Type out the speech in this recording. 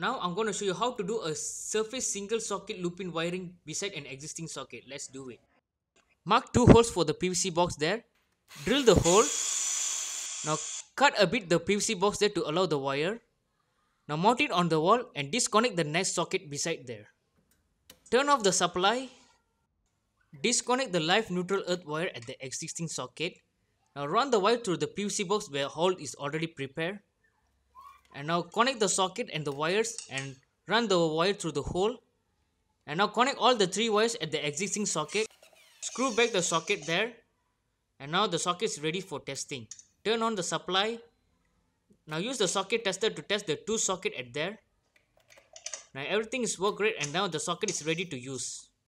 Now I'm going to show you how to do a surface single socket loop-in wiring beside an existing socket. Let's do it. Mark two holes for the PVC box there. Drill the hole. Now cut a bit the PVC box there to allow the wire. Now mount it on the wall and disconnect the next socket beside there. Turn off the supply. Disconnect the live neutral earth wire at the existing socket. Now run the wire through the PVC box where hole is already prepared and now connect the socket and the wires and run the wire through the hole and now connect all the three wires at the existing socket screw back the socket there and now the socket is ready for testing turn on the supply now use the socket tester to test the two socket at there now everything is work great and now the socket is ready to use